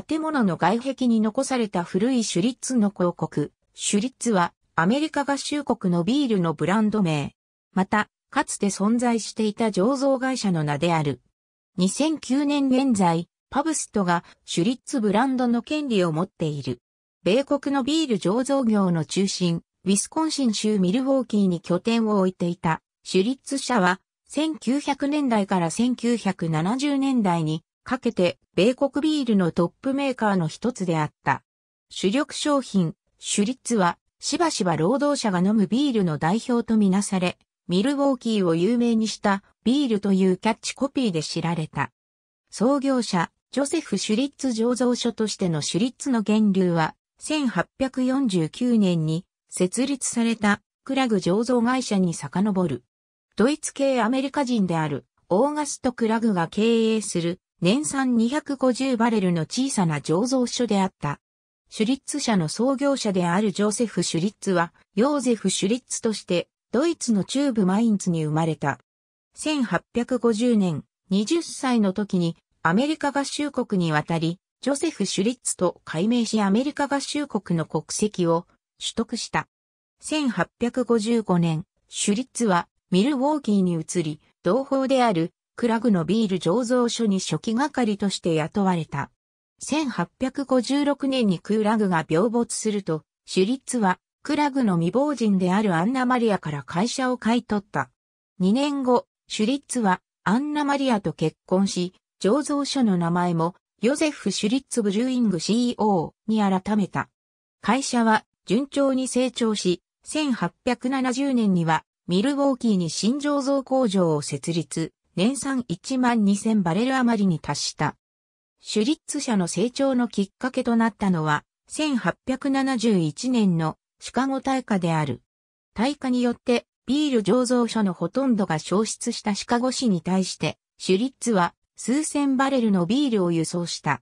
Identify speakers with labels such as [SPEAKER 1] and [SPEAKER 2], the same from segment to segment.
[SPEAKER 1] 建物の外壁に残された古いシュリッツの広告。シュリッツはアメリカ合衆国のビールのブランド名。また、かつて存在していた醸造会社の名である。2009年現在、パブストがシュリッツブランドの権利を持っている。米国のビール醸造業の中心、ウィスコンシン州ミルウォーキーに拠点を置いていたシュリッツ社は1900年代から1970年代にかけて米国ビールのトップメーカーの一つであった。主力商品、シュリッツはしばしば労働者が飲むビールの代表とみなされ、ミルウォーキーを有名にしたビールというキャッチコピーで知られた。創業者、ジョセフ・シュリッツ醸造所としてのシュリッツの源流は、1849年に設立されたクラグ醸造会社に遡る。ドイツ系アメリカ人であるオーガスト・クラグが経営する年産250バレルの小さな醸造所であった。シュリッツ社の創業者であるジョセフ・シュリッツは、ヨーゼフ・シュリッツとして、ドイツの中部マインツに生まれた。1850年、20歳の時に、アメリカ合衆国に渡り、ジョセフ・シュリッツと改名しアメリカ合衆国の国籍を取得した。1855年、シュリッツはミルウォーキーに移り、同胞であるクラグのビール醸造所に初期係として雇われた。1856年にクーラグが病没すると、シュリッツはクラグの未亡人であるアンナマリアから会社を買い取った。2年後、シュリッツはアンナマリアと結婚し、醸造所の名前もヨゼフ・シュリッツ・ブルーイング CEO に改めた。会社は順調に成長し、1870年にはミルウォーキーに新醸造工場を設立。年産1万2000バレル余りに達した。シュリッツ社の成長のきっかけとなったのは、1871年のシカゴ大火である。大火によってビール醸造所のほとんどが消失したシカゴ市に対して、シュリッツは数千バレルのビールを輸送した。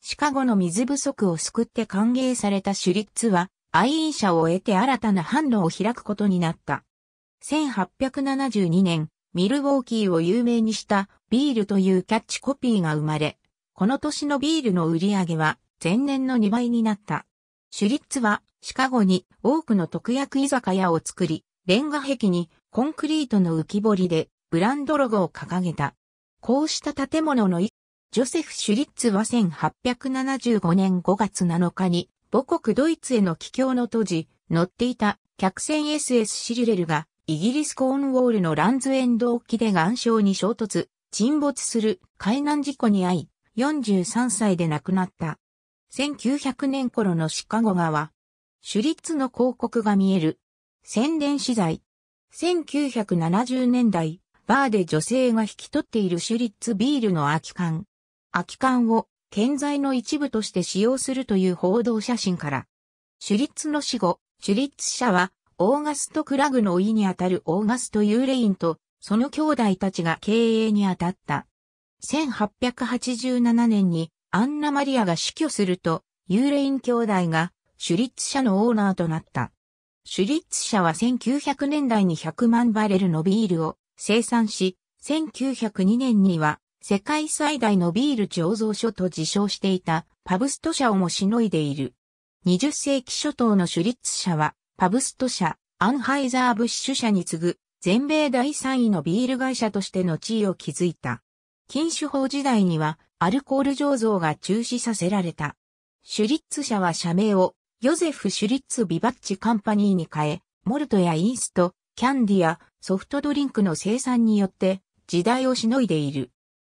[SPEAKER 1] シカゴの水不足を救って歓迎されたシュリッツは、愛飲者を得て新たな販路を開くことになった。1872年、ミルウォーキーを有名にしたビールというキャッチコピーが生まれ、この年のビールの売り上げは前年の2倍になった。シュリッツはシカゴに多くの特約居酒屋を作り、レンガ壁にコンクリートの浮き彫りでブランドロゴを掲げた。こうした建物の一ジョセフ・シュリッツは1875年5月7日に母国ドイツへの帰郷の当時、乗っていた客船 SS シリレルがイギリスコーンウォールのランズエンド沖で岩礁に衝突、沈没する海難事故に遭い、43歳で亡くなった。1900年頃のシカゴ川。ッツの広告が見える。宣伝資材。1970年代、バーで女性が引き取っているシュリッツビールの空き缶。空き缶を建材の一部として使用するという報道写真から。シュリッツの死後、シュリッツ社はオーガスト・クラグの家にあたるオーガスト・ユーレインと、その兄弟たちが経営にあたった。1887年にアンナ・マリアが死去すると、ユーレイン兄弟がシュリッツ社のオーナーとなった。シュリッツ社は1900年代に100万バレルのビールを生産し、1902年には世界最大のビール醸造所と自称していたパブスト社をもしのいでいる。20世紀初頭のシュリッツ社はパブスト社、アンハイザー・ブッシュ社に次ぐ、全米第3位のビール会社としての地位を築いた。禁酒法時代には、アルコール醸造が中止させられた。シュリッツ社は社名を、ヨゼフ・シュリッツ・ビバッチ・カンパニーに変え、モルトやイースト、キャンディやソフトドリンクの生産によって時代をしのいでいる。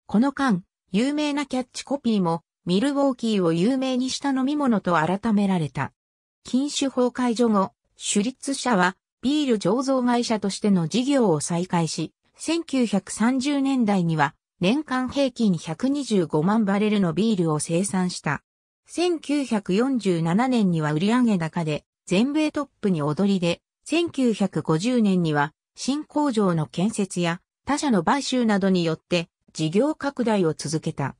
[SPEAKER 1] この間、有名なキャッチコピーもミルウォーキーを有名にした飲み物と改められた。禁酒法解除後、シュリッツ社はビール醸造会社としての事業を再開し、1930年代には年間平均125万バレルのビールを生産した。1947年には売上高で全米トップに踊りで、1950年には新工場の建設や他社の買収などによって事業拡大を続けた。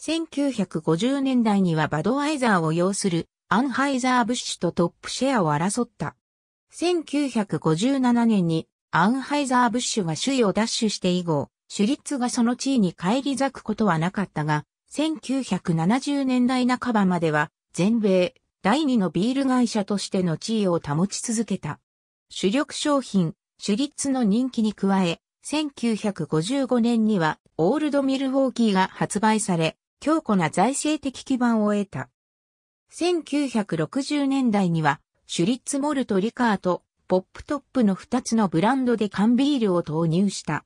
[SPEAKER 1] 1950年代にはバドワイザーを要するアンハイザー・ブッシュとトップシェアを争った。1957年にアンハイザー・ブッシュが首位を奪取して以後、シュリッツがその地位に返り咲くことはなかったが、1970年代半ばまでは全米第2のビール会社としての地位を保ち続けた。主力商品、シュリッツの人気に加え、1955年にはオールドミルウォーキーが発売され、強固な財政的基盤を得た。1960年代には、シュリッツモルトリカーとポップトップの2つのブランドで缶ビールを投入した。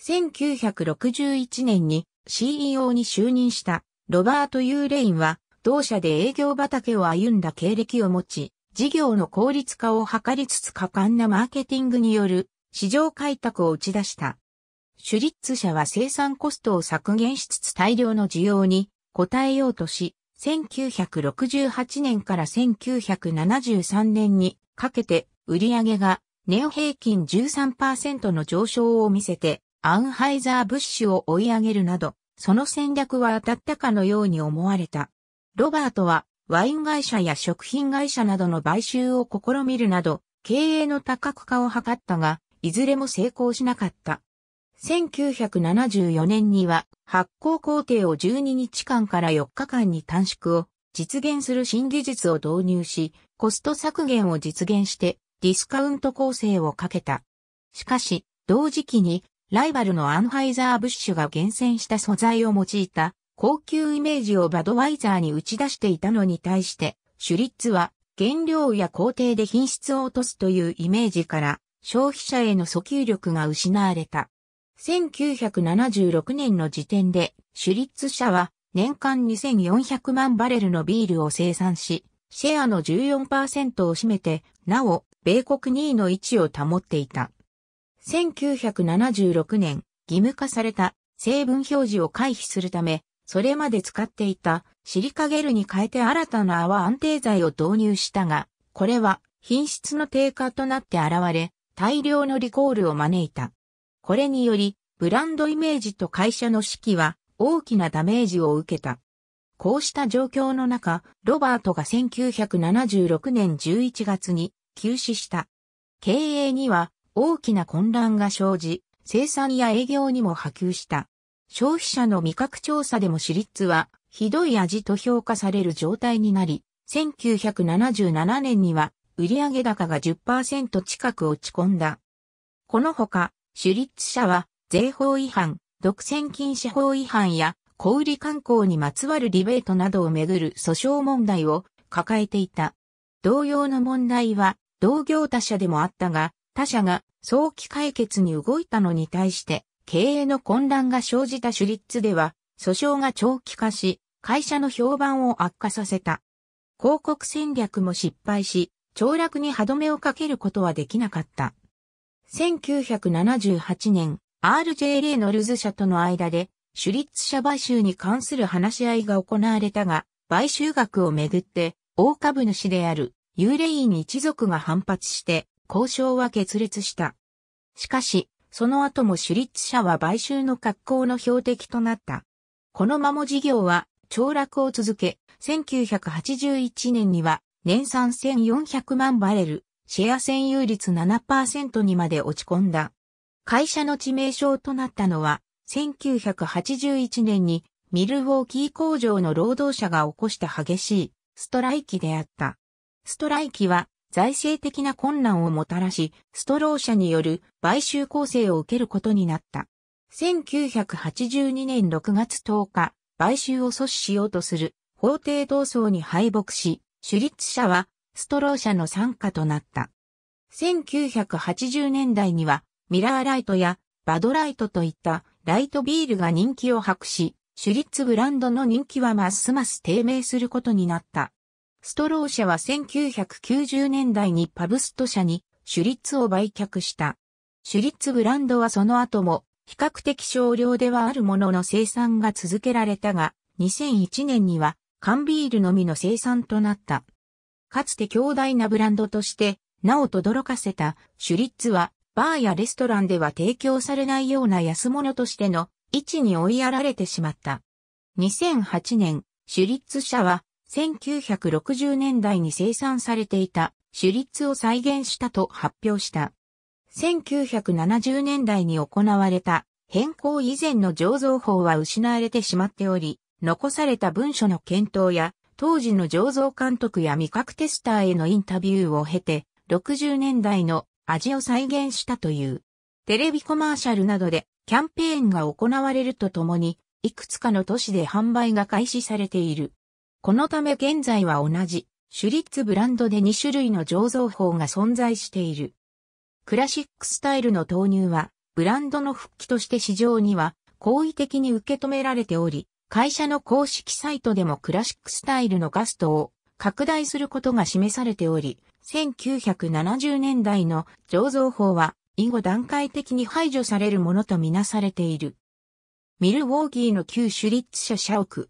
[SPEAKER 1] 1961年に CEO に就任したロバート・ユーレインは同社で営業畑を歩んだ経歴を持ち、事業の効率化を図りつつ果敢なマーケティングによる市場開拓を打ち出した。シュリッツ社は生産コストを削減しつつ大量の需要に応えようとし、1968年から1973年にかけて売り上げがネオ平均13%の上昇を見せてアンハイザー・ブッシュを追い上げるなど、その戦略は当たったかのように思われた。ロバートはワイン会社や食品会社などの買収を試みるなど、経営の多角化を図ったが、いずれも成功しなかった。1974年には発行工程を12日間から4日間に短縮を実現する新技術を導入し、コスト削減を実現してディスカウント構成をかけた。しかし、同時期にライバルのアンハイザー・ブッシュが厳選した素材を用いた高級イメージをバドワイザーに打ち出していたのに対して、シュリッツは原料や工程で品質を落とすというイメージから消費者への訴求力が失われた。1976年の時点で、シュリッツ社は年間2400万バレルのビールを生産し、シェアの14%を占めて、なお、米国2位の位置を保っていた。1976年、義務化された成分表示を回避するため、それまで使っていたシリカゲルに変えて新たな泡安定剤を導入したが、これは品質の低下となって現れ、大量のリコールを招いた。これにより、ブランドイメージと会社の士気は大きなダメージを受けた。こうした状況の中、ロバートが1976年11月に休止した。経営には大きな混乱が生じ、生産や営業にも波及した。消費者の味覚調査でも私立は、ひどい味と評価される状態になり、1977年には売上高が10%近く落ち込んだ。このほか、シュリッツ社は、税法違反、独占禁止法違反や、小売観光にまつわるリベートなどをめぐる訴訟問題を抱えていた。同様の問題は、同業他社でもあったが、他社が早期解決に動いたのに対して、経営の混乱が生じたシュリッツでは、訴訟が長期化し、会社の評判を悪化させた。広告戦略も失敗し、凋落に歯止めをかけることはできなかった。1978年、RJ レイノルズ社との間で、シュリッツ社買収に関する話し合いが行われたが、買収額をめぐって、大株主である、ユーレイン一族が反発して、交渉は決裂した。しかし、その後もシュリッツ社は買収の格好の標的となった。このまま事業は、凋落を続け、1981年には、年産1400万バレル、シェア占有率7%にまで落ち込んだ。会社の致命傷となったのは、1981年にミルウォーキー工場の労働者が起こした激しいストライキであった。ストライキは財政的な困難をもたらし、ストロー社による買収構成を受けることになった。1982年6月10日、買収を阻止しようとする法廷闘争に敗北し、主立者はストロー社の参加となった。1980年代には、ミラーライトやバドライトといったライトビールが人気を博し、シュリッツブランドの人気はますます低迷することになった。ストロー社は1990年代にパブスト社にシュリッツを売却した。シュリッツブランドはその後も比較的少量ではあるものの生産が続けられたが、2001年には缶ビールのみの生産となった。かつて強大なブランドとしてなお轟かせたシュリッツはバーやレストランでは提供されないような安物としての位置に追いやられてしまった。2008年、シュリッツ社は1960年代に生産されていたシュリッツを再現したと発表した。1970年代に行われた変更以前の醸造法は失われてしまっており、残された文書の検討や当時の醸造監督や味覚テスターへのインタビューを経て、60年代の味を再現したという。テレビコマーシャルなどでキャンペーンが行われるとともに、いくつかの都市で販売が開始されている。このため現在は同じ、シュリッツブランドで2種類の醸造法が存在している。クラシックスタイルの投入は、ブランドの復帰として市場には好意的に受け止められており、会社の公式サイトでもクラシックスタイルのガストを拡大することが示されており、1970年代の醸造法は以後段階的に排除されるものとみなされている。ミルウォーギーの旧シュリッツ社社屋。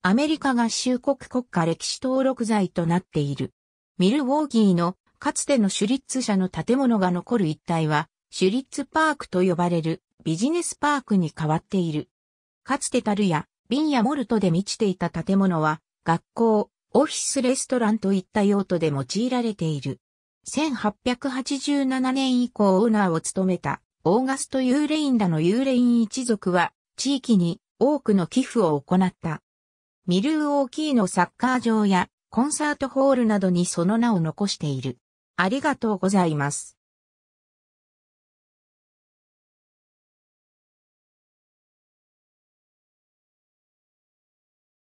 [SPEAKER 1] アメリカ合衆国国家歴史登録財となっている。ミルウォーギーのかつてのシュリッツ社の建物が残る一帯は、シュリッツパークと呼ばれるビジネスパークに変わっている。かつて樽や瓶やモルトで満ちていた建物は、学校、オフィスレストランといった用途で用いられている。1887年以降オーナーを務めたオーガスト・ユーレインらのユーレイン一族は地域に多くの寄付を行った。ミルーオーキーのサッカー場やコンサートホールなどにその名を残している。ありがとうございます。